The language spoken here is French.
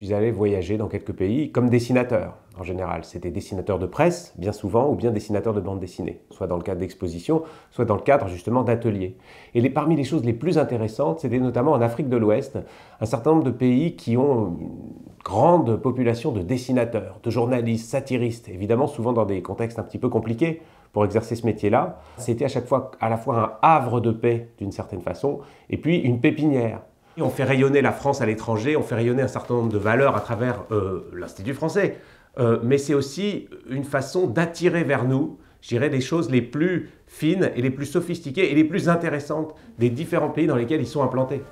Ils allaient voyager dans quelques pays comme dessinateur. En général, c'était dessinateur de presse, bien souvent, ou bien dessinateur de bande dessinée, soit dans le cadre d'expositions, soit dans le cadre justement d'ateliers. Et parmi les choses les plus intéressantes, c'était notamment en Afrique de l'Ouest, un certain nombre de pays qui ont une grande population de dessinateurs, de journalistes, satiristes, évidemment souvent dans des contextes un petit peu compliqués pour exercer ce métier-là. C'était à chaque fois à la fois un havre de paix d'une certaine façon, et puis une pépinière on fait rayonner la France à l'étranger, on fait rayonner un certain nombre de valeurs à travers euh, l'Institut français. Euh, mais c'est aussi une façon d'attirer vers nous, je dirais, les choses les plus fines et les plus sophistiquées et les plus intéressantes des différents pays dans lesquels ils sont implantés.